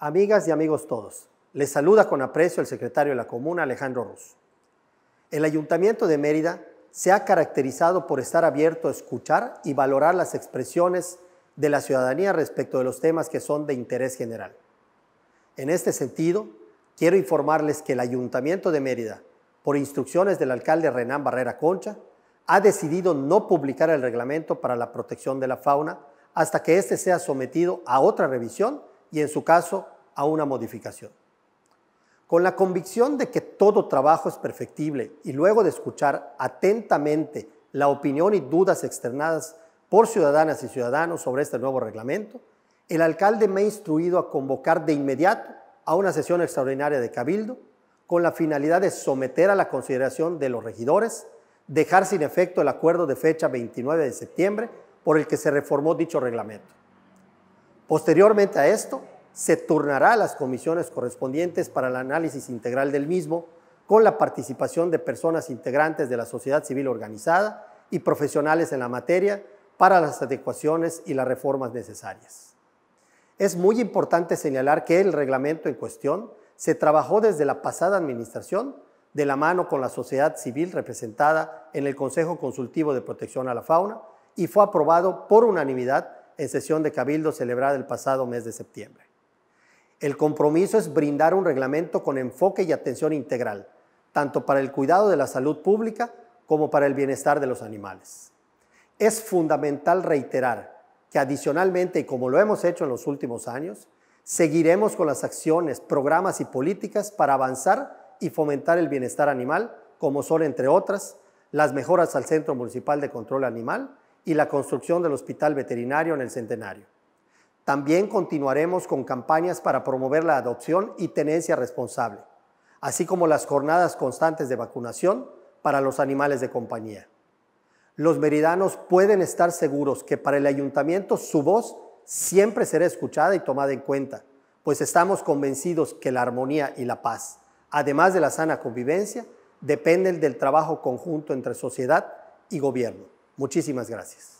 Amigas y amigos todos, les saluda con aprecio el secretario de la Comuna, Alejandro Ruz. El Ayuntamiento de Mérida se ha caracterizado por estar abierto a escuchar y valorar las expresiones de la ciudadanía respecto de los temas que son de interés general. En este sentido, quiero informarles que el Ayuntamiento de Mérida, por instrucciones del alcalde Renán Barrera Concha, ha decidido no publicar el reglamento para la protección de la fauna hasta que éste sea sometido a otra revisión y en su caso a una modificación. Con la convicción de que todo trabajo es perfectible y luego de escuchar atentamente la opinión y dudas externadas por ciudadanas y ciudadanos sobre este nuevo reglamento, el alcalde me ha instruido a convocar de inmediato a una sesión extraordinaria de Cabildo con la finalidad de someter a la consideración de los regidores, dejar sin efecto el acuerdo de fecha 29 de septiembre por el que se reformó dicho reglamento. Posteriormente a esto, se turnará a las comisiones correspondientes para el análisis integral del mismo, con la participación de personas integrantes de la sociedad civil organizada y profesionales en la materia para las adecuaciones y las reformas necesarias. Es muy importante señalar que el reglamento en cuestión se trabajó desde la pasada administración de la mano con la sociedad civil representada en el Consejo Consultivo de Protección a la Fauna y fue aprobado por unanimidad en sesión de Cabildo celebrada el pasado mes de septiembre. El compromiso es brindar un reglamento con enfoque y atención integral, tanto para el cuidado de la salud pública como para el bienestar de los animales. Es fundamental reiterar que adicionalmente, y como lo hemos hecho en los últimos años, seguiremos con las acciones, programas y políticas para avanzar y fomentar el bienestar animal, como son, entre otras, las mejoras al Centro Municipal de Control Animal y la construcción del Hospital Veterinario en el Centenario. También continuaremos con campañas para promover la adopción y tenencia responsable, así como las jornadas constantes de vacunación para los animales de compañía. Los meridanos pueden estar seguros que para el ayuntamiento su voz siempre será escuchada y tomada en cuenta, pues estamos convencidos que la armonía y la paz, además de la sana convivencia, dependen del trabajo conjunto entre sociedad y gobierno. Muchísimas gracias.